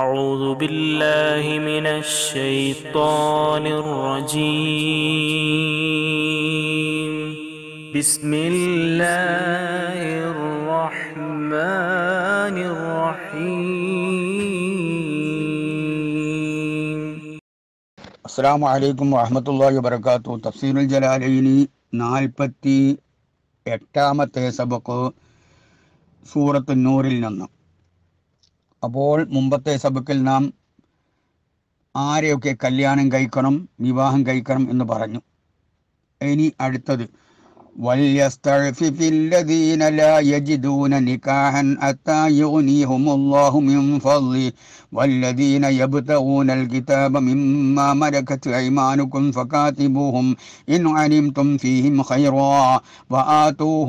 أعوذ بالله من الشيطان الرجيم بسم الله الرحمن الرحيم السلام عليكم ورحمة الله وبركاته تفسير الجلالين نالبتي എട്ടാമത്തെ سبق سورة النور لنا അപ്പോൾ മുമ്പത്തെ സബക്കിൽ നാം ആരെയൊക്കെ കല്യാണം കഴിക്കണം വിവാഹം കഴിക്കണം എന്ന് പറഞ്ഞു ഇനി അടുത്തത് ും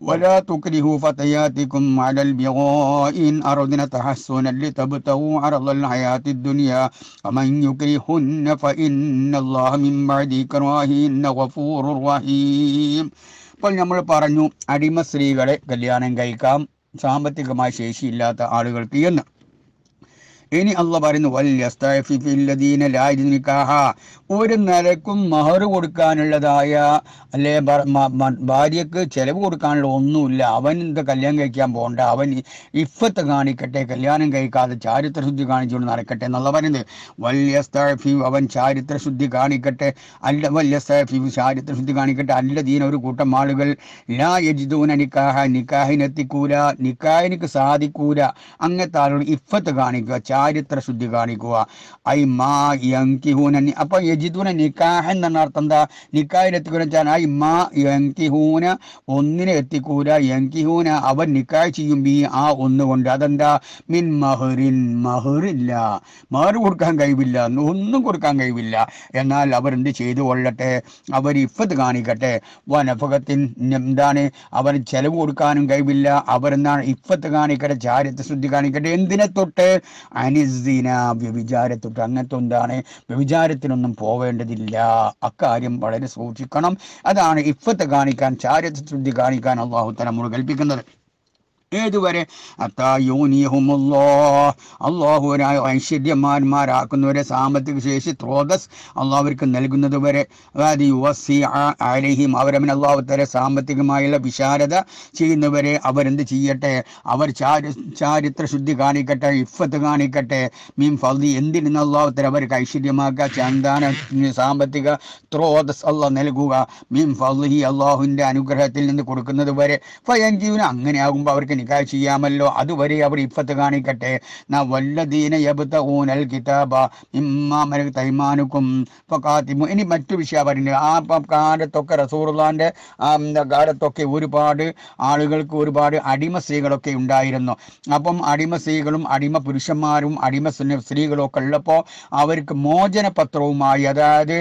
ولا تكرهوا فتياتكم على البغاء إن أردنا تحسنا لتبتغوا عرض الحياة الدنيا ومن يكرهن فإن الله من بعد إكراههن غفور رحيم ഇപ്പോൾ നമ്മൾ പറഞ്ഞു അടിമ സ്ത്രീകളെ കല്യാണം കഴിക്കാം സാമ്പത്തികമായ ശേഷിയില്ലാത്ത ആളുകൾക്ക് എന്ന് ഇനി അല്ല പറയുന്നു വല്യസ്തീന ഒരു നിലക്കും മഹർ കൊടുക്കാനുള്ളതായ അല്ലെ ഭാര്യക്ക് ചെലവ് കൊടുക്കാനുള്ള ഒന്നുമില്ല അവൻ എന്താ കല്യാണം കഴിക്കാൻ പോകണ്ട അവൻ ഇഫത്ത് കാണിക്കട്ടെ കല്യാണം കഴിക്കാതെ ചാരിത്ര ശുദ്ധി കാണിച്ചുകൊണ്ട് നടക്കട്ടെ എന്നുള്ള പറയുന്നത് വല്യസ്തഫി അവൻ ചാരിത്ര ശുദ്ധി കാണിക്കട്ടെ അല്ല ചാരിത്ര ശുദ്ധി കാണിക്കട്ടെ അല്ല ദീന ഒരു കൂട്ടം ആളുകൾ ലാ യജിദൂന നിക്കാഹ നിക്കാഹിനെത്തിക്കൂല നിക്കാഹിനിക്ക് സാധിക്കൂല അങ്ങനത്തെ ആളുകൾ ഇഫത്ത് കാണിക്കുക ചാരിത്ര ശുദ്ധി കാണിക്കുക ഐ മാ യങ്കിഹൂന അപ്പോൾ യജിദൂന നിക്കാഹ് എന്നാണ് അർത്ഥം എന്താ നിക്കാഹിൽ എത്തിക്കുന്ന ഐ മാ യങ്കിഹൂന ഒന്നിനെ എത്തിക്കൂല യങ്കിഹൂന അവൻ നിക്കാഹ് ചെയ്യും ബി ആ ഒന്നുകൊണ്ട് അതെന്താ മിൻ മഹറിൻ മഹറില്ല മഹർ കൊടുക്കാൻ കഴിവില്ല ഒന്നും കൊടുക്കാൻ കഴിവില്ല എന്നാൽ അവർ എന്ത് ചെയ്തു കൊള്ളട്ടെ അവർ ഇഫത്ത് കാണിക്കട്ടെ വനഫകത്തിൻ എന്താണ് അവർ ചെലവ് കൊടുക്കാനും കഴിവില്ല അവരെന്താണ് ഇഫത്ത് കാണിക്കട്ടെ ചാരിത്ര ശുദ്ധി കാണിക്കട്ടെ എന്തിനെ തൊട്ട് അനിസീന വ്യഭിചാരത്തൊട്ട് അങ്ങനത്തെ എന്താണ് വ്യഭിചാരത്തിനൊന്നും പോവേണ്ടതില്ല അക്കാര്യം വളരെ സൂക്ഷിക്കണം അതാണ് ഇഫത്ത് കാണിക്കാൻ ചാരിത്രശുദ്ധി കാണിക്കാൻ അള്ളാഹു തല കൽപ്പിക്കുന്നത് ഏതുവരെ അത്തായൂനിയഹുമുല്ലോ അള്ളാഹുരായ ഐശ്വര്യന്മാരാക്കുന്നവരെ സാമ്പത്തിക ശേഷി സ്രോതസ് അള്ളാഹുവർക്ക് നൽകുന്നത് വരെ അതായത് യുവസി അലഹിം അവരവൻ അള്ളാഹുത്തരെ സാമ്പത്തികമായുള്ള വിശാരത ചെയ്യുന്നവരെ അവരെന്ത് ചെയ്യട്ടെ അവർ ചാരിത്ര ശുദ്ധി കാണിക്കട്ടെ ഇഫത്ത് കാണിക്കട്ടെ മീൻ ഫലി എന്തിരുന്ന അള്ളാഹുത്തര അവർക്ക് ഐശ്വര്യമാക്കുക ചന്ദാന സാമ്പത്തിക ത്രോതസ് അള്ളാഹ് നൽകുക മീൻ ഫൗദി അള്ളാഹുവിൻ്റെ അനുഗ്രഹത്തിൽ നിന്ന് കൊടുക്കുന്നത് വരെ ഫയൻ ജീവന അങ്ങനെയാകുമ്പോൾ അവർക്ക് നിക്കാ ചെയ്യാമല്ലോ അതുവരെ അവർ ഇഫത്ത് കാണിക്കട്ടെ വല്ലദീന യബുത്ത ഊനൽ കിതാബ ഇമ്മാമന തൈമാനുക്കും ഫക്കാത്തിമു ഇനി മറ്റു വിഷയം പറയുന്നത് ആ കാലത്തൊക്കെ റസൂർലാൻ്റെ കാലത്തൊക്കെ ഒരുപാട് ആളുകൾക്ക് ഒരുപാട് അടിമ സ്ത്രീകളൊക്കെ ഉണ്ടായിരുന്നു അപ്പം അടിമ സ്ത്രീകളും അടിമ പുരുഷന്മാരും അടിമ സ്ത്രീകളും ഒക്കെ ഉള്ളപ്പോൾ അവർക്ക് മോചന പത്രവുമായി അതായത്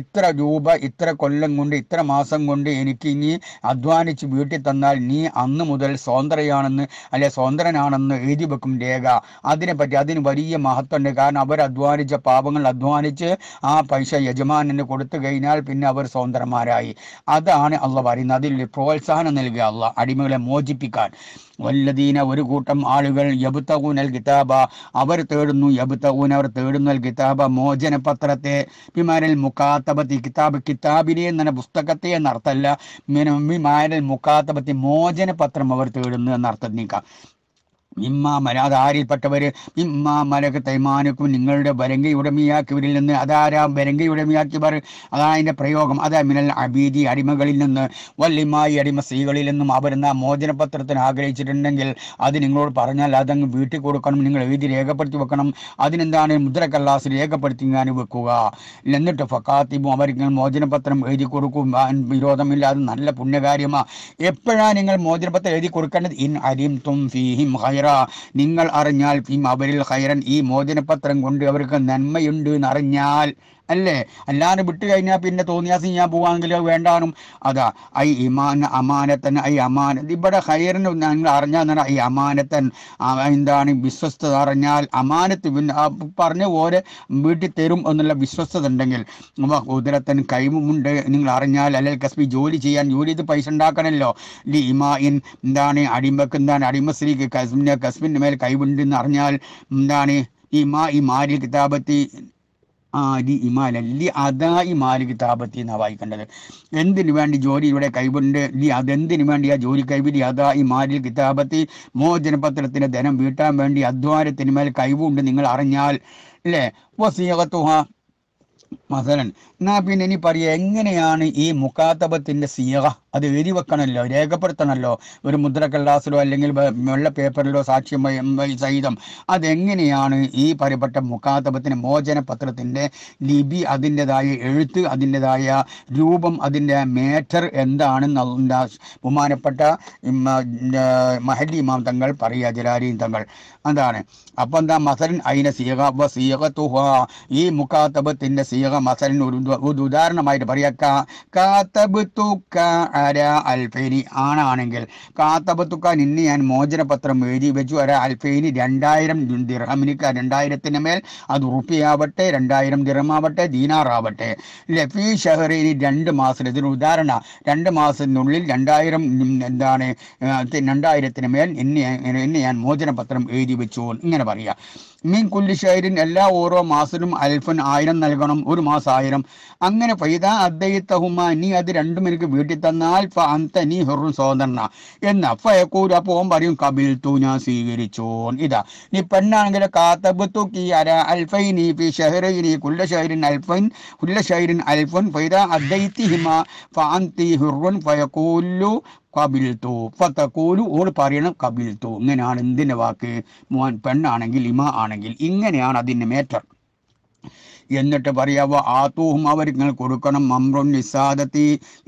ഇത്ര രൂപ ഇത്ര കൊല്ലം കൊണ്ട് ഇത്ര മാസം കൊണ്ട് എനിക്ക് ഇനി അധ്വാനിച്ച് വീട്ടിൽ തന്നാൽ നീ അന്ന് മുതൽ സ്വതന്ത്രയാണ് ആണെന്ന് അല്ലെ സ്വതന്ത്രനാണെന്ന് എഴുതി വെക്കും രേഖ അതിനെപ്പറ്റി അതിന് വലിയ ഉണ്ട് കാരണം അവർ അധ്വാനിച്ച പാപങ്ങൾ അധ്വാനിച്ച് ആ പൈസ യജമാനന് കൊടുത്തു കഴിഞ്ഞാൽ പിന്നെ അവർ സ്വതന്ത്രന്മാരായി അതാണ് അള്ള പറയുന്നത് അതിൽ പ്രോത്സാഹനം നൽകുക അള്ള അടിമകളെ മോചിപ്പിക്കാൻ വല്ലദീന ഒരു കൂട്ടം ആളുകൾ യബുത്തകൂനൽ കിതാബ അവർ തേടുന്നു യബുത്തകൂൻ അവർ തേടുന്നൽ കിതാബ മോചന പത്രത്തെ ബിമാരൽ മുക്കാത്തബത്തി കിതാബ് കിതാബിനെ എന്ന പുസ്തകത്തെ എന്നർത്ഥമല്ല ബിമാരൽ മുക്കാത്തബത്തി മോചന പത്രം അവർ തേടുന്നു എന്നർത്ഥം നീക്കാം മിമ്മാ മനാതാരിൽപ്പെട്ടവര് മിമ്മാ മലക്ക് തൈമാനക്കും നിങ്ങളുടെ ഉടമയാക്കിയവരിൽ നിന്ന് അതാരാ വരങ്കയുടമയാക്കിയവർ അതാണ് അതിന്റെ പ്രയോഗം അതാ മിനൽ അബീദി അടിമകളിൽ നിന്ന് വല്യമായി അടിമ സ്ത്രീകളിൽ നിന്നും അവരെന്ന മോചനപത്രത്തിന് ആഗ്രഹിച്ചിട്ടുണ്ടെങ്കിൽ അത് നിങ്ങളോട് പറഞ്ഞാൽ അതങ്ങ് വീട്ടിൽ കൊടുക്കണം നിങ്ങൾ എഴുതി രേഖപ്പെടുത്തി വെക്കണം അതിനെന്താണ് മുദ്രക്കല്ലാസ് രേഖപ്പെടുത്തി ഞാൻ വെക്കുക എന്നിട്ട് ഫക്കാത്തിബും അവർക്ക് മോചനപത്രം എഴുതി കൊടുക്കും വിരോധമില്ല അത് നല്ല പുണ്യകാര്യമാണ് എപ്പോഴാണ് നിങ്ങൾ മോചനപത്രം എഴുതി കൊടുക്കേണ്ടത് ഇൻ അരിം തും ഫീഹിം ഖൈറ നിങ്ങൾ അറിഞ്ഞാൽ ഫീം അവരിൽ ഖൈറൻ ഈ മോചനപത്രം കൊണ്ട് അവർക്ക് നന്മയുണ്ട് എന്നറിഞ്ഞാൽ അല്ലേ അല്ലാതെ വിട്ട് കഴിഞ്ഞാൽ പിന്നെ തോന്നിയാസം ഞാൻ പോവാമെങ്കിൽ വേണ്ടാനും അതാ ഐ ഇമാൻ അമാനത്തൻ ഐ അമാൻ ഇവിടെ ഹയറിന് നിങ്ങൾ അറിഞ്ഞാൽ തന്നെ ഐ അമാനത്തൻ എന്താണ് വിശ്വസ്തത അറിഞ്ഞാൽ അമാനത്ത് പറഞ്ഞ ഓരെ വീട്ടിൽ തരും എന്നുള്ള വിശ്വസ്തത ഉണ്ടെങ്കിൽ ഉദരത്തൻ കൈമുണ്ട് നിങ്ങൾ അറിഞ്ഞാൽ അല്ലെങ്കിൽ കസ്ബി ജോലി ചെയ്യാൻ ജോലി ചെയ്ത് പൈസ ഉണ്ടാക്കണമല്ലോ ലി ഇമാൻ എന്താണ് അടിമക്ക് എന്താണ് സ്ത്രീക്ക് കസ്മിൻ്റെ കസ്മിൻ്റെ മേൽ കൈവുണ്ട് എന്ന് അറിഞ്ഞാൽ എന്താണ് ഈ മാ ഈ മാരി കിതാബത്തി ആദി ഇമാല ലി അതാ ഇമാല കിതാബത്തി എന്നാണ് വായിക്കേണ്ടത് എന്തിനു വേണ്ടി ജോലി ഇവിടെ കൈവിണ്ട് ലി അതെന്തിനു വേണ്ടി ആ ജോലി കൈവിടി അതാ മാലിൽ കിതാബത്തി മോചനപത്രത്തിൻ്റെ ധനം വീട്ടാൻ വേണ്ടി അധ്വാനത്തിന് മേൽ കൈവുണ്ട് നിങ്ങൾ അറിഞ്ഞാൽ അല്ലേ വസീകത്തുഹ മസലൻ എന്നാ പിന്നെ ഇനി പറയുക എങ്ങനെയാണ് ഈ മുക്കാത്തബത്തിൻ്റെ സീഹ അത് എഴുതി വെക്കണമല്ലോ രേഖപ്പെടുത്തണമല്ലോ ഒരു മുദ്രക്കല്ലാസിലോ അല്ലെങ്കിൽ വെള്ള പേപ്പറിലോ സാക്ഷ്യം സഹിതം അതെങ്ങനെയാണ് ഈ പരിപ്പെട്ട മുഖാതപത്തിന് മോചന പത്രത്തിൻ്റെ ലിപി അതിൻ്റെതായ എഴുത്ത് അതിൻ്റെതായ രൂപം അതിൻ്റെ മേറ്റർ എന്താണെന്ന് ബഹുമാനപ്പെട്ട മഹല്ലി ഇമാം തങ്ങൾ പറയുക ജലാലീൻ തങ്ങൾ അതാണ് അപ്പം എന്താ മസലിൻ അയിന സീഹ സീഹ തുഹ ഈ മുഖാതപത്തിൻ്റെ സീഹ മസലിൻ ഒരു ഉദാഹരണമായിട്ട് പറയാ അര അൽഫൈനി ആണാണെങ്കിൽ കാത്തബത്തുക്ക നിന്ന് ഞാൻ മോചനപത്രം എഴുതി വെച്ചു അര അൽഫൈനി രണ്ടായിരം ദിർഹമിനിക്ക രണ്ടായിരത്തിന് മേൽ അത് ഉറുപ്പിയാവട്ടെ രണ്ടായിരം ദിർഹമാവട്ടെ ദീനാറാവട്ടെ ലഫി ഷഹറീനി രണ്ട് മാസം ഇതിന് ഉദാഹരണ രണ്ട് മാസത്തിനുള്ളിൽ രണ്ടായിരം എന്താണ് രണ്ടായിരത്തിന് മേൽ എന്നെ എന്നെ ഞാൻ മോചനപത്രം എഴുതി വെച്ചു ഇങ്ങനെ പറയാം മീൻ കുല്ലി ഷഹരിൻ എല്ലാ ഓരോ മാസത്തിലും അൽഫൻ ആയിരം നൽകണം ഒരു മാസം ആയിരം അങ്ങനെ പൈത അദ്ദേഹത്തഹുമ നീ അത് രണ്ടും എനിക്ക് വീട്ടിൽ തന്ന എന്നാൽ അന്തനി ഹെറു സ്വതന്ത്രന എന്ന് അഫയക്കൂര പോകാൻ കബിൽ തൂ ഞാൻ സ്വീകരിച്ചു ഇതാ നീ പെണ്ണാണെങ്കിൽ കാത്തബ് തുക്കി അര അൽഫൈനി ഫി ഷഹ്റൈനി കുല്ല ഷഹരിൻ അൽഫൻ കുല്ല ഷഹരിൻ അൽഫൻ ഫൈദ അദ്ദൈതി ഹിമ ഫാന്തി ഹുറുൻ കബിൽ തൂ ഫത്തക്കൂലു ഓൾ പറയണം തൂ ഇങ്ങനെയാണ് എന്തിൻ്റെ വാക്ക് മോൻ പെണ്ണാണെങ്കിൽ ഇമ ആണെങ്കിൽ ഇങ്ങനെയാണ് അതിൻ്റെ മേറ്റർ എന്നിട്ട് പറയാവ ആത്തൂഹും നിങ്ങൾ കൊടുക്കണം മമ്രുൻ നിസാദത്തി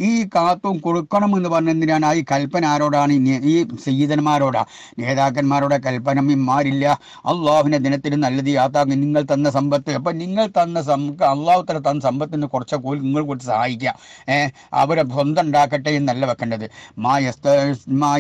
ഈ കാത്തും കൊടുക്കണം എന്ന് പറഞ്ഞെന്തിനാണ് ഈ കൽപ്പന ആരോടാണ് ഈ സീതന്മാരോടാ നേതാക്കന്മാരോടെ കൽപ്പന ഇമാരില്ല അള്ളാഹുവിൻ്റെ ദിനത്തിൽ നല്ലത് യാത്ര നിങ്ങൾ തന്ന സമ്പത്ത് അപ്പൊ നിങ്ങൾ തന്ന അള്ളാഹു തന്നെ തന്ന സമ്പത്തിന് കുറച്ച് കൂലി നിങ്ങൾ കൊടുത്ത് സഹായിക്കുക ഏഹ് അവരെ സ്വന്തം ഉണ്ടാക്കട്ടെ എന്നല്ല വെക്കേണ്ടത് മാ യസ്ത മാ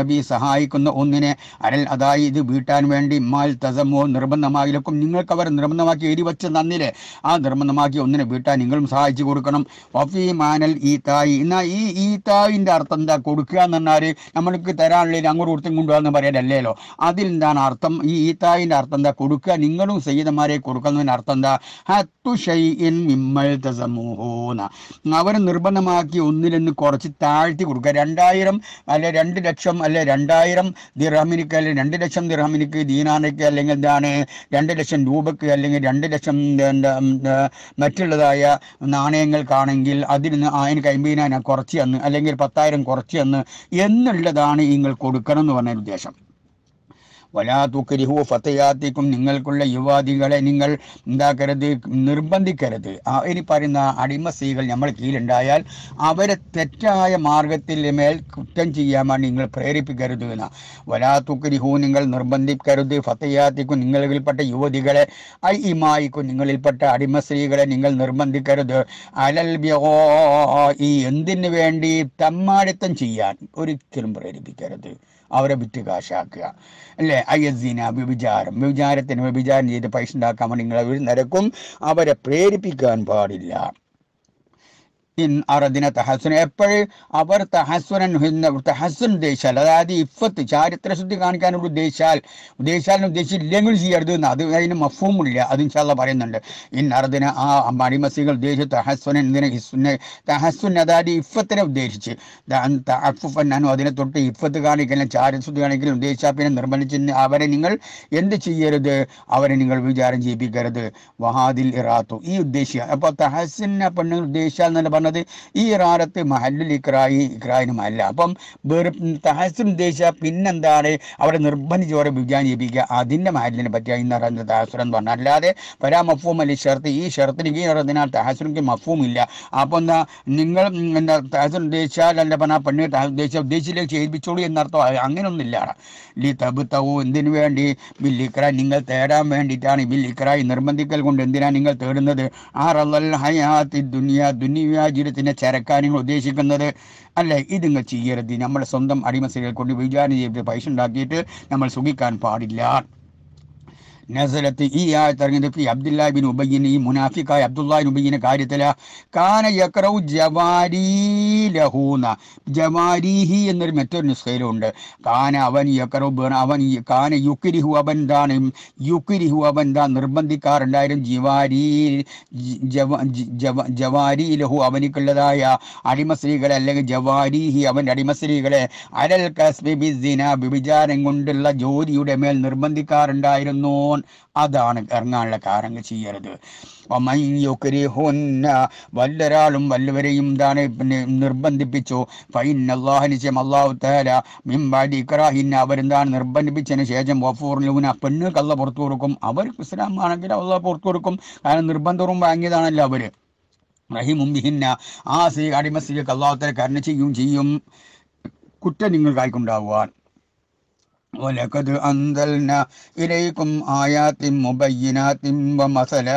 നബി സഹായിക്കുന്ന ഒന്നിനെ അരൽ അതായത് വീട്ടാൻ വേണ്ടി മാൽ തസമോ നിർബന്ധമായിരിക്കും നിങ്ങൾക്ക് അവർ നിർബന്ധമാക്കി എരിവച്ച പ്രത്യേകിച്ച് ആ നിർബന്ധമാക്കി ഒന്നിനെ വീട്ടാൻ നിങ്ങളും സഹായിച്ചു കൊടുക്കണം വഫി മാനൽ ഈ തായി എന്നാൽ ഈ ഈ തായിൻ്റെ അർത്ഥം എന്താ കൊടുക്കുക എന്ന് പറഞ്ഞാൽ നമ്മൾക്ക് തരാനുള്ളതിൽ അങ്ങോട്ട് കൊടുത്തും കൊണ്ടുപോകാന്ന് പറയാനല്ലേലോ അതിൽ എന്താണ് അർത്ഥം ഈ ഈ തായിൻ്റെ അർത്ഥം എന്താ കൊടുക്കുക നിങ്ങളും സയ്യിദന്മാരെ കൊടുക്കുന്നതിൻ്റെ അർത്ഥം എന്താ ഹത്തു ഷൈൻ തസമൂഹോന അവർ നിർബന്ധമാക്കി ഒന്നിൽ നിന്ന് കുറച്ച് താഴ്ത്തി കൊടുക്കുക രണ്ടായിരം അല്ലെ രണ്ട് ലക്ഷം അല്ലെ രണ്ടായിരം ദിർഹമിനിക്ക് അല്ലെ രണ്ട് ലക്ഷം ദിർഹമിനിക്ക് ദീനാനയ്ക്ക് അല്ലെങ്കിൽ എന്താണ് രണ്ട് ലക്ഷം രൂപയ്ക്ക് അല്ലെങ്കിൽ രണ്ട് ലക്ഷം മറ്റുള്ളതായ നാണയങ്ങൾക്കാണെങ്കിൽ അതിൽ നിന്ന് അതിന് കൈമ്പീനാന കുറച്ച് തന്ന് അല്ലെങ്കിൽ പത്തായിരം കുറച്ച് തന്ന് എന്നുള്ളതാണ് നിങ്ങൾ കൊടുക്കണം എന്ന് പറഞ്ഞ ഉദ്ദേശം വലാതുക്കരിഹു ഫത്തയാത്തിക്കും നിങ്ങൾക്കുള്ള യുവാദികളെ നിങ്ങൾ എന്താക്കരുത് നിർബന്ധിക്കരുത് ഇനി പറയുന്ന അടിമ സ്ത്രീകൾ നമ്മൾ കീഴിലുണ്ടായാൽ അവരെ തെറ്റായ മാർഗത്തിൽ മേൽ കുറ്റം ചെയ്യാൻ നിങ്ങൾ പ്രേരിപ്പിക്കരുത് എന്ന വലാത്തുക്കരിഹു നിങ്ങൾ നിർബന്ധിക്കരുത് ഫത്തയാത്തിക്കും നിങ്ങളിൽപ്പെട്ട യുവതികളെ ഐ ഇമായിക്കും നിങ്ങളിൽപ്പെട്ട അടിമ സ്ത്രീകളെ നിങ്ങൾ നിർബന്ധിക്കരുത് അലൽ ഈ എന്തിനു വേണ്ടി തമ്മാടിത്തം ചെയ്യാൻ ഒരിക്കലും പ്രേരിപ്പിക്കരുത് അവരെ വിറ്റ് കാശാക്കുക അല്ലേ അയ്യസീന വ്യഭിചാരം വ്യഭിചാരത്തിന് വ്യഭിചാരം ചെയ്ത് പൈസ ഉണ്ടാക്കാൻ നിങ്ങൾ നിരക്കും അവരെ പ്രേരിപ്പിക്കാൻ പാടില്ല ഇൻ എപ്പോഴും അവർ തഹസുനൻ തഹസ്സുൻ ഉദ്ദേശാൽ അതായത് ഇഫത്ത് ചാരിത്രശുദ്ധി കാണിക്കാൻ ഒരു ഉദ്ദേശാൽ ഉദ്ദേശാലും ഉദ്ദേശിച്ചില്ലെങ്കിൽ ചെയ്യരുത് എന്ന് അത് അതിന് മഫൂമില്ല അത് ഇൻഷാല്ല പറയുന്നുണ്ട് ഇൻ അറദിന ആ മടിമസികൾ ഉദ്ദേശിച്ച് തഹസ്വനൻ ഇതിനെ ഹിസുനെ തഹസുൻ അതായത് ഇഫത്തിനെ ഉദ്ദേശിച്ച് അഫുഫന്നാനും അതിനെ തൊട്ട് ഇഫത്ത് കാണിക്കലും ചാരിത്രശുദ്ധി കാണിക്കലും ഉദ്ദേശിച്ചാൽ പിന്നെ നിർബന്ധിച്ച് അവരെ നിങ്ങൾ എന്ത് ചെയ്യരുത് അവരെ നിങ്ങൾ വിചാരം ചെയ്യിപ്പിക്കരുത് വഹാദിൽ ഇറാത്തു ഈ ഉദ്ദേശിക്കുക അപ്പോൾ തഹസിനെ പെണ്ണുങ്ങൾ ഉദ്ദേശിച്ചാൽ പറഞ്ഞു പറയുന്നത് ഈ ഇറാറത്ത് മഹല്ലുൽ ഇക്രായി ഇക്രായിന് മഹല്ല അപ്പം വേറെ തഹസുൻ ഉദ്ദേശിച്ച പിന്നെന്താണ് അവിടെ നിർബന്ധിച്ച് ഓരോ വിജ്ഞാൻ ജപിക്കുക അതിൻ്റെ മഹലിനെ പറ്റിയ ഇന്ന് പറയുന്നത് തഹസുർ എന്ന് പറഞ്ഞാൽ അല്ലാതെ വരാ മഫൂം അല്ലെ ഷർത്ത് ഈ ഷർത്തിന് ഈ ഇറത്തിനാൽ തഹസുറിക്ക് മഫൂം ഇല്ല അപ്പോൾ എന്താ നിങ്ങൾ എന്താ തഹസുർ ഉദ്ദേശിച്ചാൽ അല്ല പറഞ്ഞാൽ പെണ്ണിനെ തഹസ് ഉദ്ദേശിച്ച ഉദ്ദേശിച്ചിലേക്ക് ചെയ്യിപ്പിച്ചോളൂ എന്നർത്ഥം അങ്ങനെയൊന്നും ഇല്ലാണ് ലി തബു തവു എന്തിനു വേണ്ടി ബില്ലിക്ര നിങ്ങൾ തേടാൻ വേണ്ടിയിട്ടാണ് ഇക്രായി നിർബന്ധിക്കൽ കൊണ്ട് എന്തിനാണ് നിങ്ങൾ തേടുന്നത് ആ റലൽ ഹയാത്തി ദുനിയ ദുനിയ ശരീരത്തിനെ ചരക്കാൻ ഉദ്ദേശിക്കുന്നത് അല്ലേ ഇതിങ്ങ് ചെയ്യരുത് നമ്മൾ സ്വന്തം അടിമസ്ഥിതികൾ കൊണ്ട് വിചാരണ ചെയ്ത് പൈസ ഉണ്ടാക്കിയിട്ട് നമ്മൾ സുഖിക്കാൻ പാടില്ല നസലത്ത് ഈ ആയത്ത് ഇറങ്ങിയപ്പോൾ അബ്ദുല്ലാഹി ബിൻ ഉബയ്യൻ ഈ മുനാഫിക്കായ അബ്ദുല്ലാഹി ഉബയ്യൻ്റെ കാര്യത്തില കാന യക്രൗ ലഹൂന ജവാരിഹി എന്നൊരു മറ്റൊരു നിസ്കയിലുണ്ട് കാന അവൻ യക്രൗ അവൻ കാന യുക്കിരിഹു അവൻ താണ് യുക്കിരിഹു അവൻ എന്താ നിർബന്ധിക്കാറുണ്ടായിരുന്നു ജവാരി ലഹു അവനിക്കുള്ളതായ അടിമ സ്ത്രീകളെ അല്ലെങ്കിൽ ജവാരിഹി അവൻ്റെ അടിമ സ്ത്രീകളെ അരൽ ബിസിന വിഭിചാരം കൊണ്ടുള്ള ജോലിയുടെ മേൽ നിർബന്ധിക്കാറുണ്ടായിരുന്നു അതാണ് ഇറങ്ങാനുള്ള കാരണം ചെയ്യരുത് വല്ലൊരാളും വല്ലവരെയും താനെ പിന്നെ നിർബന്ധിപ്പിച്ചു ഫൈൻ അള്ളാഹ് അള്ളാഹു തേല മിംബാഡി ഇക്രാഹിൻ അവരെന്താണ് നിർബന്ധിപ്പിച്ചതിന് ശേഷം വഫൂറിലൂന പെണ്ണ് കള്ള പുറത്തു കൊടുക്കും അവർക്ക് ഇസ്ലാം ആണെങ്കിൽ അള്ളാഹ് പുറത്തു കൊടുക്കും കാരണം നിർബന്ധവും വാങ്ങിയതാണല്ലോ അവർ റഹിമും ബിഹിന്ന ആ സ്ത്രീ അടിമ സ്ത്രീകൾക്ക് അള്ളാഹുത്തല കരുണ ചെയ്യും ചെയ്യും കുറ്റം നിങ്ങൾക്കായിക്കൊണ്ടാവുവാൻ ولقد أنزلنا إليكم آيات مبينات ومثلا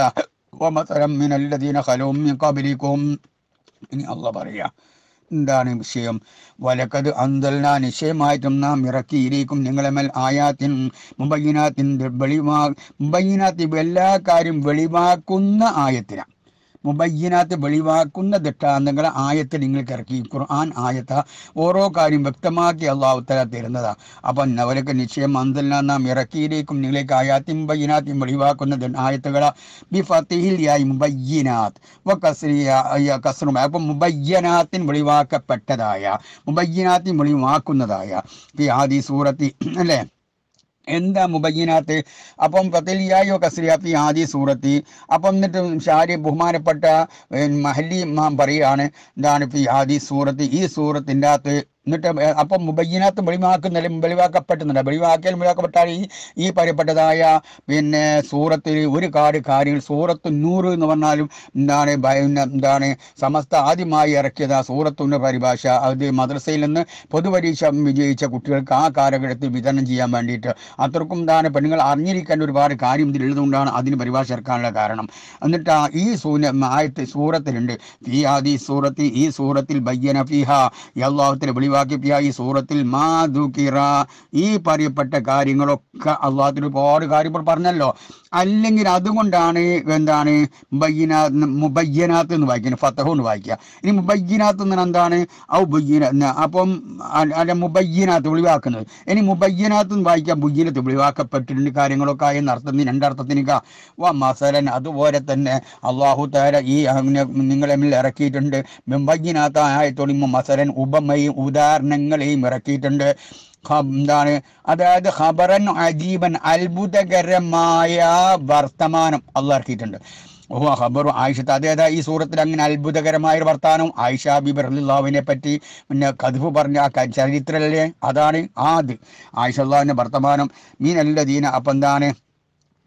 ومثلا من الذين خلوا من قبلكم إني الله بريا എന്താണ് വിഷയം വലക്കത് അന്തൽന നിശ്ചയമായിട്ടും നാം ഇറക്കിയിരിക്കും നിങ്ങളെ മേൽ ആയാത്തിൻ മുബൈനാത്തിൻ വെളിവാ മുബൈനാത്തി എല്ലാ കാര്യം വെളിവാക്കുന്ന ആയത്തിനാണ് മുബയ്യനാത്ത് വെളിവാക്കുന്ന ദൃഷ്ടാന്തങ്ങൾ ആയത്ത് നിങ്ങൾക്ക് ഇറക്കി ഖുർആൻ ആയത്ത ഓരോ കാര്യം വ്യക്തമാക്കി ഉത്തര തരുന്നതാ അപ്പം അവരൊക്കെ നിശ്ചയം അന്തല്ല നാം ഇറക്കിയിലേക്കും നിങ്ങളേക്ക് ആയാത്തി മുബയ്യനാത്തിയും വെളിവാക്കുന്ന ആയത്തുകള ബി ഫത്തിഹിയായി മുബയ്യനാത്ത് കസ്റും അപ്പം മുബയ്യനാത്തിൻ വെളിവാക്കപ്പെട്ടതായ മുബയ്യനാത്തിൻ വെളിവാക്കുന്നതായ ഈ ആദി സൂറത്തി അല്ലേ എന്താ മുബയ്യനാത്ത് അപ്പം ഫത്തലിയായോ കസ്രിയാത്തി ആദ്യ സൂറത്തി അപ്പം എന്നിട്ട് ഷാരി ബഹുമാനപ്പെട്ട മഹല്ലി മാം പറയുകയാണ് എന്താണ് ഫി ആദ്യ സൂറത്ത് ഈ സൂറത്തിൻ്റെ അകത്ത് എന്നിട്ട് അപ്പം മുബയ്യനത്ത് വെളിവാക്കുന്നില്ല വെളിവാക്കപ്പെട്ടുന്നുണ്ട് വെളിവാക്കിയാൽ വെളിവാക്കപ്പെട്ടാൽ ഈ ഈ പരിപ്പെട്ടതായ പിന്നെ സൂറത്തിൽ ഒരു കാട് കാര്യങ്ങൾ സൂറത്ത് നൂറ് എന്ന് പറഞ്ഞാലും എന്താണ് എന്താണ് സമസ്ത ആദ്യമായി ഇറക്കിയത് ആ സൂറത്തുന്ന പരിഭാഷ അത് മദ്രസയിൽ നിന്ന് പൊതുപരീക്ഷ വിജയിച്ച കുട്ടികൾക്ക് ആ കാലഘട്ടത്തിൽ വിതരണം ചെയ്യാൻ വേണ്ടിയിട്ട് അത്രക്കും എന്താണ് പെണ്ണുങ്ങൾ അറിഞ്ഞിരിക്കേണ്ട ഒരുപാട് കാര്യം ഇതിൽ ഉള്ളതുകൊണ്ടാണ് അതിന് പരിഭാഷ ഇറക്കാനുള്ള കാരണം എന്നിട്ട് ആ ഈ സൂന ആയത്ത് സൂറത്തിലുണ്ട് ഈ ആദി സൂറത്തി ഈ സൂറത്തിൽ ബയ്യന ഫിഹ ഈ വാക്കിഫിയ ഈ സൂറത്തിൽ മാ ദുക്കിറ ഈ പറയപ്പെട്ട കാര്യങ്ങളൊക്കെ അള്ളാഹത്തിന് ഒരുപാട് കാര്യം പറഞ്ഞല്ലോ അല്ലെങ്കിൽ അതുകൊണ്ടാണ് എന്താണ് മുബയ്യനാത്ത് മുബയ്യനാത്ത് എന്ന് വായിക്കുന്നത് ഫത്തഹു എന്ന് വായിക്കുക ഇനി മുബയ്യനാത്ത് എന്ന് എന്താണ് ഔ ബുയ്യന അപ്പം അല്ല മുബയ്യനാത്ത് വെളിവാക്കുന്നത് ഇനി മുബയ്യനാത്ത് എന്ന് വായിക്കാം ബുയ്യനത്ത് വെളിവാക്കപ്പെട്ടിട്ടുണ്ട് കാര്യങ്ങളൊക്കെ എന്ന അർത്ഥത്തിന് രണ്ടർത്ഥത്തിന് വാ മസലൻ അതുപോലെ തന്നെ അള്ളാഹു താര ഈ നിങ്ങളെ ഇറക്കിയിട്ടുണ്ട് മുബയ്യനാത്ത ആയത്തോളിമ്പോൾ മസലൻ ഉപമയും ഉദ ഉദാഹരണങ്ങളെയും ഇറക്കിയിട്ടുണ്ട് എന്താണ് അതായത് ഖബറൻ അജീബൻ അത്ഭുതകരമായ വർത്തമാനം അള്ള ഇറക്കിയിട്ടുണ്ട് ഓഹ് ഖബർ ആയിഷ അതായത് ഈ സൂറത്തിൽ അങ്ങനെ അത്ഭുതകരമായ ഒരു വർത്താനം ആയിഷ ബിബർ അള്ളാഹുവിനെ പറ്റി പിന്നെ കഥഫ് പറഞ്ഞ ആ ചരിത്രമല്ലേ അതാണ് ആദ് ആയിഷ അള്ളാഹുവിൻ്റെ വർത്തമാനം മീൻ അല്ല ദീന അപ്പം എന്താണ്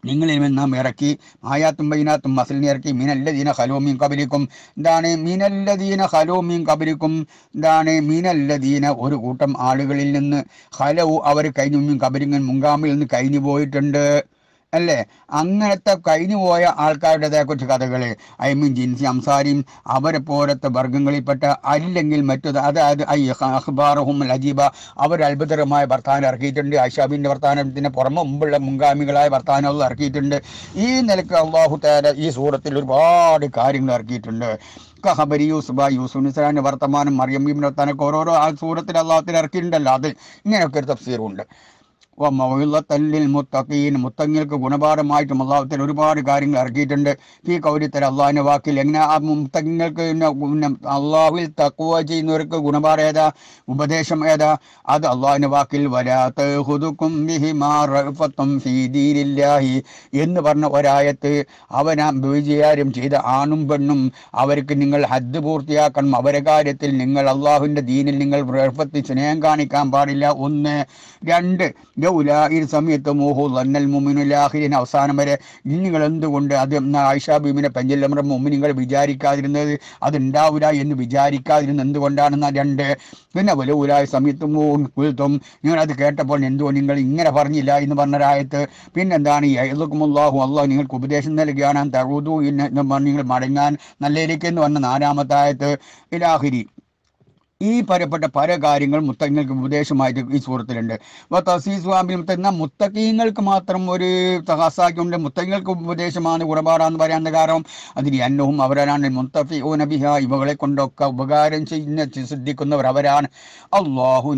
നിങ്ങളിൽ നിന്ന് നാം ഇറക്കി ആയാത്തും ബൈനാത്തും മസിലിനെ ഇറക്കി മീനല്ലദീന ഹലോമീൻ കബലിക്കും എന്താണ് മീനല്ലദീന ഹലോമീൻ കബലിക്കും എന്താണ് മീനല്ലദീന ഒരു കൂട്ടം ആളുകളിൽ നിന്ന് ഹലവും അവർ കഴിഞ്ഞു കബരിങ്ങൻ മുങ്കാമിൽ നിന്ന് കഴിഞ്ഞു പോയിട്ടുണ്ട് അല്ലേ അങ്ങനത്തെ ആൾക്കാരുടേതായ കുറച്ച് കഥകൾ ഐ മീൻ ജിൻസി അംസാരിയും അവരെ പോലത്തെ വർഗങ്ങളിൽപ്പെട്ട അല്ലെങ്കിൽ മറ്റത് അതായത് ഐ അഖ്ബാറുഹും അജീബ അവർ അത്ഭുതകരമായ വർത്താനം ഇറക്കിയിട്ടുണ്ട് ഐഷാബിൻ്റെ വർത്താനത്തിന് പുറമെ മുമ്പുള്ള മുൻഗാമികളായ വർത്താനങ്ങൾ ഇറക്കിയിട്ടുണ്ട് ഈ നിലക്ക് അള്ളാഹു തേര ഈ സൂറത്തിൽ ഒരുപാട് കാര്യങ്ങൾ ഇറക്കിയിട്ടുണ്ട് ഖബരി യൂസുബ യൂസുനിസ്ലാൻ്റെ വർത്തമാനം മറിയം ബിബിൻ്റെ വർത്താനൊക്കെ ഓരോരോ ആ സൂറത്തിൽ അള്ളാഹത്തിൽ ഇറക്കിയിട്ടുണ്ടല്ലോ അത് ഇങ്ങനെയൊക്കെ ഒരു തഫ്സീറുണ്ട് മുത്തഖീൻ മുത്തങ്ങൾക്ക് ഗുണപാഠമായിട്ടും അള്ളാഹുത്തൽ ഒരുപാട് കാര്യങ്ങൾ ഇറക്കിയിട്ടുണ്ട് ഈ കൗരിത്തൽ അള്ളാഹിന്റെ വാക്കിൽ എങ്ങനെ ആ മുത്തങ്ങൾക്ക് അള്ളാഹുവിൽ തക്കുവ ചെയ്യുന്നവർക്ക് ഗുണപാഠ ഏതാ ഉപദേശം ഏതാ അത് അള്ളാഹിന്റെ വാക്കിൽ വരാത്തുതുക്കും എന്ന് പറഞ്ഞ ഒരായത്ത് അവനാ വിജയാരും ചെയ്ത ആണും പെണ്ണും അവർക്ക് നിങ്ങൾ ഹദ് പൂർത്തിയാക്കണം അവരെ കാര്യത്തിൽ നിങ്ങൾ അള്ളാഹുവിന്റെ ദീനിൽ നിങ്ങൾ സ്നേഹം കാണിക്കാൻ പാടില്ല ഒന്ന് രണ്ട് സമയത്ത് മോഹു ലന്നൽ മുമിനുലാഹിരിൻ അവസാനം വരെ നിങ്ങൾ എന്തുകൊണ്ട് അത് ആയിഷ ബീമിനെ പഞ്ചലമ്ര മുമിനിങ്ങൾ വിചാരിക്കാതിരുന്നത് അതുണ്ടാവില്ല എന്ന് വിചാരിക്കാതിരുന്നത് എന്തുകൊണ്ടാണെന്ന രണ്ട് പിന്നെ വലൂലായ സമയത്തും കുൽത്തും നിങ്ങൾ അത് കേട്ടപ്പോൾ എന്തോ നിങ്ങൾ ഇങ്ങനെ പറഞ്ഞില്ല എന്ന് പറഞ്ഞൊരായത്ത് പിന്നെന്താണ് ഏതുക്കുമുള്ളാഹു അള്ളാഹു നിങ്ങൾക്ക് ഉപദേശം നൽകുകയാണ് തഴുതു എന്ന് നിങ്ങൾ മടങ്ങാൻ നല്ലയിലേക്ക് എന്ന് പറഞ്ഞ നാലാമത്തായത്ത് ഇലാഹിരി ഈ പരപ്പെട്ട പല കാര്യങ്ങൾ മുത്തങ്ങൾക്ക് ഉപദേശമായിട്ട് ഈ സൂറത്തിലുണ്ട് അപ്പോൾ തസീസ്വാബിനും എന്ന മുത്തക്കീങ്ങൾക്ക് മാത്രം ഒരു സഹസാക്കിയുണ്ട് മുത്തങ്ങൾക്ക് ഉപദേശമാണ് ഉറപാടാന്ന് പറയാൻ കാരണം അതിൽ അന്നവും അവരാണ് മുത്തഫി ഓ നബിഹ ഇവകളെ കൊണ്ടൊക്കെ ഉപകാരം ചെയ്യുന്ന ശ്രദ്ധിക്കുന്നവർ അവരാണ് അള്ളാഹു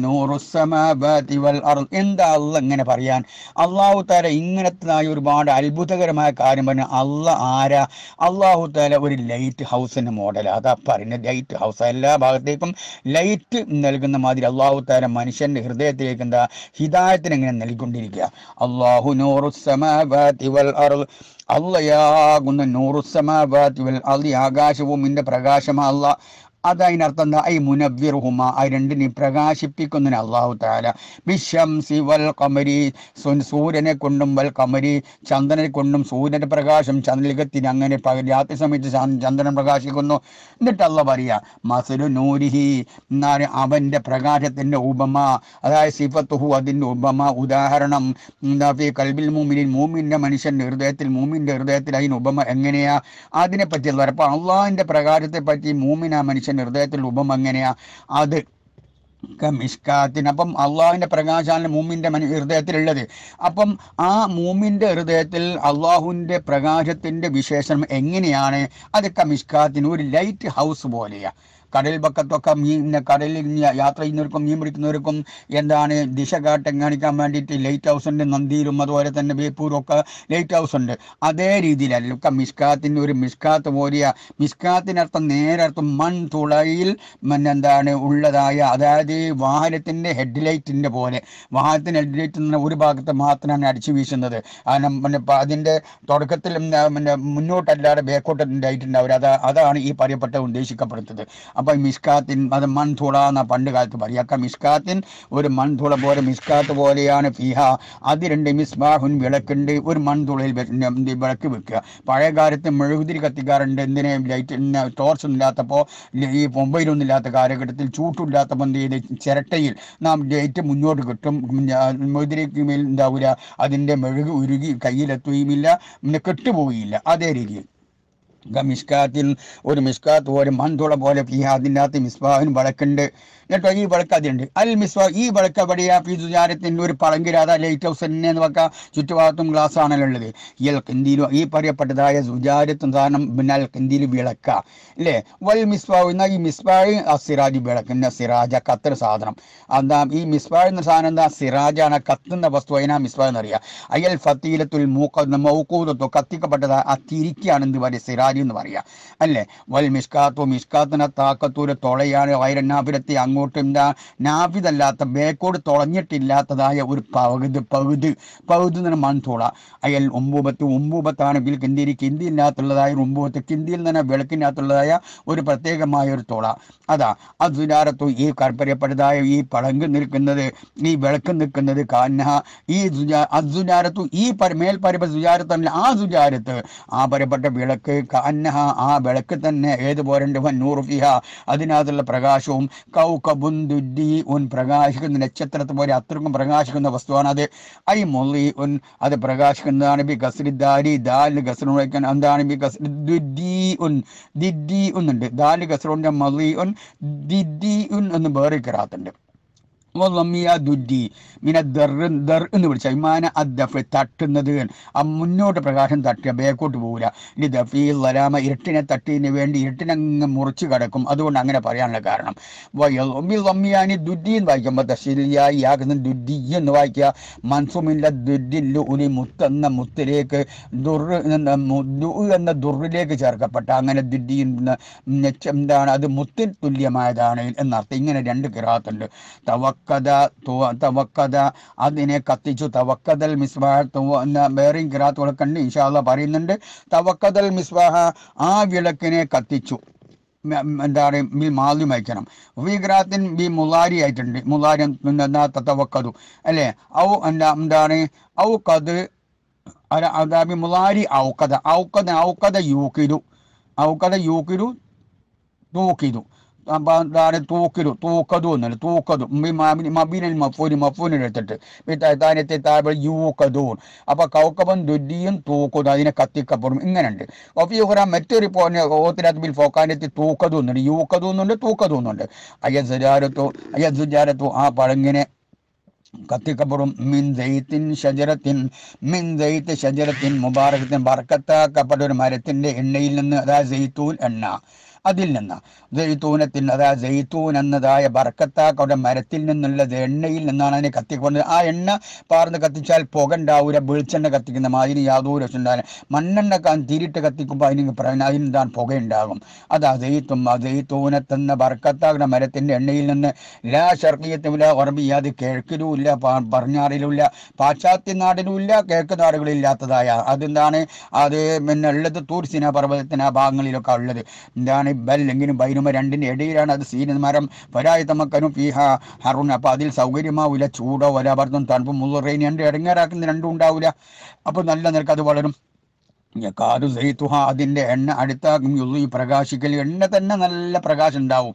വൽ എന്താ അല്ല ഇങ്ങനെ പറയാൻ അള്ളാഹു താല ഇങ്ങനത്തതായ ഒരുപാട് അത്ഭുതകരമായ കാര്യം പറഞ്ഞ അല്ല ആരാ അള്ളാഹു താല ഒരു ലൈറ്റ് ഹൗസിന്റെ മോഡൽ അതാ പറയുന്നത് ലൈറ്റ് ഹൗസ് എല്ലാ ഭാഗത്തേക്കും ലൈറ്റ് നൽകുന്ന മാതിരി അള്ളാഹു താര മനുഷ്യന്റെ ഹൃദയത്തിലേക്ക് എന്താ ഹിതായത്തിന് എങ്ങനെ നൽകിക്കൊണ്ടിരിക്കുക അള്ളാഹു നൂറുസമാവാതി അള്ളയാകുന്ന നൂറുസമാവാതി വൽ അള്ളി ആകാശവും ഇന്റെ പ്രകാശമല്ല അത് അതിനർത്ഥം എന്താ ഐ മുനവ്യറുഹുമ ആ രണ്ടിനെയും പ്രകാശിപ്പിക്കുന്നതിന് അള്ളാഹു താല ബിഷംസി വൽ കമരി സൂര്യനെ കൊണ്ടും വൽ കമരി ചന്ദ്രനെ കൊണ്ടും സൂര്യന്റെ പ്രകാശം ചന്ദ്രലിഖത്തിന് അങ്ങനെ രാത്രി സമയത്ത് ചന്ദ്രൻ പ്രകാശിക്കുന്നു എന്നിട്ട് അല്ല പറയാ മസലു നൂരിഹി എന്നാൽ അവൻ്റെ പ്രകാശത്തിൻ്റെ ഉപമ അതായത് സിഫത്തുഹു അതിൻ്റെ ഉപമ ഉദാഹരണം എന്താ കൽബിൽ മൂമിനിൽ മൂമിൻ്റെ മനുഷ്യൻ്റെ ഹൃദയത്തിൽ മൂമിൻ്റെ ഹൃദയത്തിൽ അതിന് ഉപമ എങ്ങനെയാ അതിനെപ്പറ്റിയുള്ള അപ്പോൾ അള്ളാഹിൻ്റെ പ്രകാശത്തെ പറ്റി ആ മനുഷ്യൻ ഹൃദയത്തിൽ ഉപം അങ്ങനെയാ അത് മിഷ്കാത്തിന് അപ്പം അള്ളാഹുവിൻ്റെ പ്രകാശമാണ് മൂമിൻ്റെ മനു ഹൃദയത്തിലുള്ളത് അപ്പം ആ മൂമിൻ്റെ ഹൃദയത്തിൽ അള്ളാഹുവിൻ്റെ പ്രകാശത്തിൻ്റെ വിശേഷണം എങ്ങനെയാണ് അതൊക്കെ മിഷ്കാത്തിന് ഒരു ലൈറ്റ് ഹൗസ് പോലെയാണ് കടൽ പക്കത്തൊക്കെ മീൻ കടലിൽ യാത്ര ചെയ്യുന്നവർക്കും മീൻ പിടിക്കുന്നവർക്കും എന്താണ് ദിശ കാട്ടം കാണിക്കാൻ വേണ്ടിയിട്ട് ലൈറ്റ് ഹൗസ് ഉണ്ട് നന്ദിയിലും അതുപോലെ തന്നെ ബേപ്പൂരും ഒക്കെ ലൈറ്റ് ഹൗസ് ഉണ്ട് അതേ രീതിയിലല്ല ഒക്കെ മിസ്കാത്തിൻ്റെ ഒരു മിസ്കാത്ത് പോലെയ മിസ്കാത്തിനർത്ഥം നേരർത്ഥം തുളയിൽ എന്താണ് ഉള്ളതായ അതായത് വാഹനത്തിൻ്റെ ഹെഡ് ലൈറ്റിൻ്റെ പോലെ വാഹനത്തിൻ്റെ ഹെഡ് ലൈറ്റ് എന്ന് ഒരു ഭാഗത്ത് മാത്രമാണ് അടിച്ചു വീശുന്നത് പിന്നെ അതിൻ്റെ തുടക്കത്തിൽ മുന്നോട്ടല്ലാതെ ബേക്കോട്ട് ലൈറ്റ് അത് അതാണ് ഈ പറയപ്പെട്ട ഉദ്ദേശിക്കപ്പെടുന്നത് അപ്പം മിസ്കാത്തിൻ അത് മൺതുള എന്നാ പണ്ട് കാലത്ത് അക്ക മിസ്കാത്തിൻ ഒരു മൺതുള പോലെ മിസ്കാത്ത് പോലെയാണ് ഫിഹ അത് രണ്ട് മിസ്ബാഹുൻ വിളക്കുണ്ട് ഒരു മൺതുളയിൽ വിളക്ക് വെക്കുക പഴയ കാലത്ത് മെഴുകുതിരി കത്തിക്കാറുണ്ട് എന്തിനെ ലൈറ്റ് ടോർച്ച് ഒന്നും ഇല്ലാത്തപ്പോൾ ഈ മൊബൈലൊന്നും ഇല്ലാത്ത കാലഘട്ടത്തിൽ ചൂട്ടില്ലാത്തപ്പോൾ എന്ത് ചെയ്ത് ചിരട്ടയിൽ നാം ലൈറ്റ് മുന്നോട്ട് കിട്ടും മെഴുതിരിക്ക് മേൽ ഉണ്ടാവില്ല അതിൻ്റെ മെഴുക് ഉരുകി കയ്യിലെത്തുകയുമില്ല പിന്നെ കെട്ടുപോവുകയില്ല അതേ രീതിയിൽ മിഷ്കാത്തിൽ ഒരു മിഷ്കാത്ത് പോലെ മൺതുള പോലെ ഫിഹാദിൻ്റെ അകത്ത് മിസ്ബാഹിന് വടക്കുണ്ട് കേട്ടോ ഈ വിളക്ക് അതുണ്ട് അൽ മിസ് ഈ വിളക്ക് ആ ഈ ദുജാരത്തിൻ്റെ ഒരു പളങ്കിരാത ലൈറ്റ് ഹൗസ് തന്നെ എന്ന് വെക്കാം ചുറ്റുഭാഗത്തും ഗ്ലാസ് ആണല്ലോ ഉള്ളത് ഇയൽ കിന്തിയിലും ഈ പറയപ്പെട്ടതായ സുചാരത്തും സാധനം പിന്നാൽ കിന്തിയിൽ വിളക്ക അല്ലേ വൽ മിസ്ബാവ് എന്നാൽ ഈ മിസ്ബാഴ് ആ സിറാജ് വിളക്കിൻ്റെ സിറാജ കത്തർ സാധനം എന്താ ഈ മിസ്ബാഴ് എന്ന സാധനം എന്താ സിറാജാണ് കത്തുന്ന വസ്തു അതിനാ മിസ്ബാ എന്നറിയാം അയൽ ഫത്തീലത്തുൽ മൂക്ക മൗക്കൂതത്തോ കത്തിക്കപ്പെട്ടത് ആ തിരിക്കാണ് എന്ത് പറയുക സിറാജ് എന്ന് പറയാം അല്ലേ വൽ മിഷ്കാത്തോ മിഷ്കാത്തിനെ താക്കത്തൂര് തൊളയാണ് വൈരണ്ണാപുരത്തെ അങ്ങ് അങ്ങോട്ടില്ല നാഫിതല്ലാത്ത ബേക്കോട് തുളഞ്ഞിട്ടില്ലാത്തതായ ഒരു പകുത് പകുത് പകുത് തന്നെ മൺതോള അയൽ ഒമ്പൂപത്ത് ഒമ്പൂപത്താണ് ഇതിൽ കിന്തിരി കിന്തിയില്ലാത്തുള്ളതായ ഒരു ഒമ്പൂപത്ത് കിന്തിയിൽ തന്നെ വിളക്കിനകത്തുള്ളതായ ഒരു പ്രത്യേകമായ ഒരു തോള അതാ അതുരാരത്തു ഈ കർപ്പര്യപ്പെട്ടതായ ഈ പടങ്ക് നിൽക്കുന്നത് ഈ വിളക്ക് നിൽക്കുന്നത് കാന്ന ഈ അസുജാരത്തു ഈ മേൽ പരിപ ആ സുചാരത്ത് ആ പരപ്പെട്ട വിളക്ക് കാന്ന ആ വിളക്ക് തന്നെ ഏതുപോലെ പോരണ്ട് വൻ അതിനകത്തുള്ള പ്രകാശവും കൗ കബുന്തുദ്ദി ഉൻ പ്രകാശിക്കുന്ന നക്ഷത്രത്തെ പോലെ അത്രക്കും പ്രകാശിക്കുന്ന വസ്തുവാണ് അത് ഐ മൊള്ളി ഉൻ അത് പ്രകാശിക്കുന്നതാണ് ബി ഗസ്രി ദാരി ദാലിന് ഗസ്രു വയ്ക്കാൻ എന്താണ് ബി ഖസ്രി ഉൻ ദിദ്ദി ഉന്നുണ്ട് ദാലിന് ഗസ്രുണ്ട് മൊള്ളി ഉൻ ദിദ്ദി ഉൻ എന്ന് വേറെ കിറാത്തുണ്ട് ദർ എന്ന് വിളിച്ച വിമാന അദ്ദഫ് തട്ടുന്നത് മുന്നോട്ട് പ്രകാശം തട്ടുക ബേക്കോട്ട് പോകില്ല ഇനി ദഫി ലരാമ ഇരുട്ടിനെ തട്ടിന് വേണ്ടി ഇരുട്ടിനങ്ങ് മുറിച്ച് കടക്കും അതുകൊണ്ട് അങ്ങനെ പറയാനുള്ള കാരണം വമ്മിയാനി ദുദ്ധി എന്ന് വായിക്കുമ്പോൾ ദശരിയായി ആകുന്ന ദുദ്ധി എന്ന് വായിക്കുക മൻസുമില്ല ദുദ്ദില്ലു ഉലി മുത്ത് എന്ന മുത്തിലേക്ക് ദുർ എന്ന ദുറിലേക്ക് ചേർക്കപ്പെട്ട അങ്ങനെ ദുദ്ധി എന്താണ് അത് മുത്തിൽ തുല്യമായതാണ് എന്നർത്ഥം ഇങ്ങനെ രണ്ട് കിറാത്തുണ്ട് തവക്ക തവക്കത തവക്കത അതിനെ കത്തിച്ചു തവക്കതൽ മിസ്ബാഹ ബേറിംഗ് കിറാത്തുകളൊക്കെ ഉണ്ട് ഇൻഷാല്ല പറയുന്നുണ്ട് തവക്കതൽ മിസ്ബാഹ ആ വിളക്കിനെ കത്തിച്ചു എന്താ പറയുക ബി മാലിം അയക്കണം വിഗ്രാത്തിൻ ബി മുലാരി ആയിട്ടുണ്ട് മുലാരി തത്തവക്കതു അല്ലേ ഔ എന്താ എന്താ പറയുക ഔ കത് അതാ ബി മുലാരി ഔക്കത ഔക്കത ഔക്കത യൂക്കിരു ഔക്കത യൂക്കിരു തൂക്കിരു തൂക്കിരു തൂക്കതു എന്നല്ല തൂക്കതു മബീനൽ മഫൂന് മഫൂന് എടുത്തിട്ട് താനത്തെ താപ അപ്പൊ കൗക്കബൻ ദുരിയും തൂക്കുന്നു അതിനെ കത്തിക്കപ്പുറം ഇങ്ങനെയുണ്ട് ഒഫിയുഹുറ മറ്റൊരു പോയിന്റ് ഓത്തിനകത്ത് തൂക്കതു എന്നുണ്ട് യൂക്കതു എന്നുണ്ട് തൂക്കതു എന്നുണ്ട് അയ്യസുജാരത്തു അയ്യസുജാരത്തു ആ പഴങ്ങിനെ കത്തിക്കപ്പുറം മിൻ ദൈത്തിൻ ഷജരത്തിൻ മിൻ ദൈത്ത് ഷജരത്തിൻ മുബാറകത്തിൻ ബർക്കത്താക്കപ്പെട്ട ഒരു മരത്തിന്റെ എണ്ണയിൽ നിന്ന് അതായത് എണ്ണ അതിൽ നിന്ന് ജയ്തൂനത്തിൽ അതായത് ജയ്തൂൻ എന്നതായ ബർക്കത്താക്കവരുടെ മരത്തിൽ നിന്നുള്ള എണ്ണയിൽ നിന്നാണ് അതിനെ കത്തിക്കൊണ്ട് ആ എണ്ണ പാർന്ന് കത്തിച്ചാൽ പുക ഉണ്ടാവില്ല വെളിച്ചെണ്ണ കത്തിക്കുന്ന മാതിരി യാതൊരു വെച്ചുണ്ടാവില്ല മണ്ണെണ്ണ തീരിട്ട് കത്തിക്കുമ്പോൾ അതിന് അതിനെന്താണ് പുകയുണ്ടാകും അത് ആ അജയ്തൂനത്തെന്ന ബർക്കത്താകളുടെ മരത്തിൻ്റെ എണ്ണയിൽ നിന്ന് ലാ ശർക്കീയത്തുമില്ല ഉറബിയ അത് കിഴക്കിലുമില്ല പറഞ്ഞാറിലുമില്ല പാശ്ചാത്യ നാടിലുമില്ല കിഴക്ക് നാടുകളില്ലാത്തതായ അതെന്താണ് അത് പിന്നെ ഉള്ളത് തൂർസിന പർവ്വതത്തിന് ആ ഭാഗങ്ങളിലൊക്കെ ഉള്ളത് എന്താണ് ബല്ലെങ്കിലും ബൈനുമ രണ്ടിൻ്റെ ഇടയിലാണ് അത് സീനിന് മരം പരായുധമക്കനും ഫീഹ ഹറുൻ അപ്പോൾ അതിൽ സൗകര്യമാവില്ല ചൂടോ വലാപർദ്ദം തണുപ്പും മുള്ളുറയും രണ്ട് ഇടങ്ങേറാക്കുന്ന രണ്ടും ഉണ്ടാവില്ല അപ്പോൾ നല്ല നിരക്ക് അത് വളരും യക്കാതു സൈത്തുഹ അതിൻ്റെ എണ്ണ അടുത്താകും അടുത്താക്കും ഈ പ്രകാശിക്കൽ എണ്ണ തന്നെ നല്ല പ്രകാശം ഉണ്ടാവും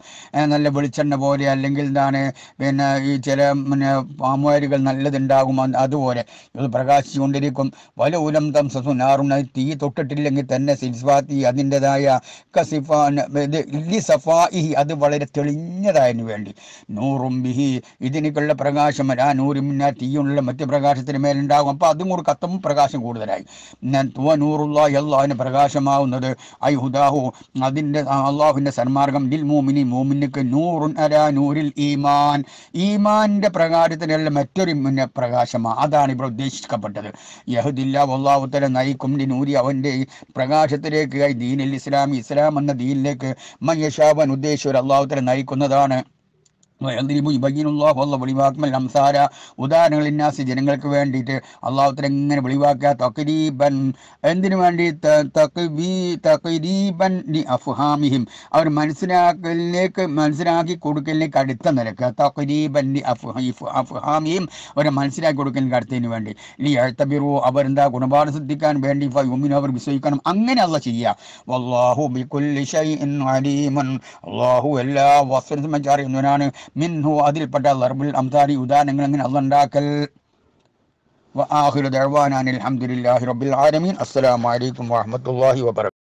നല്ല വെളിച്ചെണ്ണ പോലെ അല്ലെങ്കിൽ എന്താണ് പിന്നെ ഈ ചില പിന്നെ പാമ്പുകാരുകൾ നല്ലതുണ്ടാകും അതുപോലെ യുസു പ്രകാശിച്ചുകൊണ്ടിരിക്കും വല ഉലം തം സസുനാറുണ തീ തൊട്ടിട്ടില്ലെങ്കിൽ തന്നെ സിസ്വാത്തി അതിൻ്റെതായ സഫാഇഹി അത് വളരെ തെളിഞ്ഞതായതിന് വേണ്ടി നൂറും ബിഹി ഇതിനൊക്കെയുള്ള പ്രകാശം ആ നൂറും തീയുള്ള മറ്റു പ്രകാശത്തിന് മേലുണ്ടാകും അപ്പം അതും കൂടി കത്തും പ്രകാശം കൂടുതലായി ഞാൻ തുവ നൂറും നൂറുല്ലാഹി അള്ളാഹിന് പ്രകാശമാവുന്നത് ഐ ഹുദാഹു അതിൻ്റെ അള്ളാഹുവിൻ്റെ സന്മാർഗം ലിൽ മൂമിനി മോമിനിക്ക് നൂറുൻ അര നൂരിൽ ഈമാൻ ഈമാൻ്റെ പ്രകാരത്തിനുള്ള മറ്റൊരു മുന്നേ പ്രകാശമാണ് അതാണ് ഇവിടെ ഉദ്ദേശിക്കപ്പെട്ടത് യഹുദില്ല വല്ലാവുത്തല നയിക്കും നൂരി അവൻ്റെ പ്രകാശത്തിലേക്ക് ദീനിൽ ഇസ്ലാം ഇസ്ലാം എന്ന ദീനിലേക്ക് മയ്യഷാബൻ ഉദ്ദേശിച്ചവർ അള്ളാഹുത്തല നയിക്കുന്നതാണ് അംസാര ഉദാഹരണങ്ങൾ ഇന്നാസ് ജനങ്ങൾക്ക് വേണ്ടിയിട്ട് അള്ളാഹുത്തിന് എങ്ങനെ വെളിവാക്കുക തക്രീബൻ എന്തിനു വേണ്ടി തക്രീബൻ അഫ്ഹാമിഹിം അവർ മനസ്സിലാക്കലിലേക്ക് മനസ്സിലാക്കി കൊടുക്കലിലേക്ക് അടുത്ത നിരക്ക് തക്രീബൻ അഫ്ഹാമിഹിം അവരെ മനസ്സിലാക്കി കൊടുക്കലിലേക്ക് അടുത്തതിന് വേണ്ടി ലി എഴുത്തബിറു അവരെന്താ ഗുണപാഠം ശ്രദ്ധിക്കാൻ വേണ്ടി ഫുമിനും അവർ വിശ്വസിക്കണം അങ്ങനെ അല്ല ചെയ്യുക വല്ലാഹു ബിക്കുല്ലി ഷൈഇൻ അലീമൻ അല്ലാഹു എല്ലാ വസ്തുവിനും അറിയുന്നവനാണ് മിൻഹു അതിൽപ്പെട്ട ലർബുൽ അംസാരി ഉദാഹരണങ്ങൾ അങ്ങനെ അതുണ്ടാക്കൽ وآخر دعوانا الحمد لله رب العالمين السلام عليكم ورحمة الله وبركاته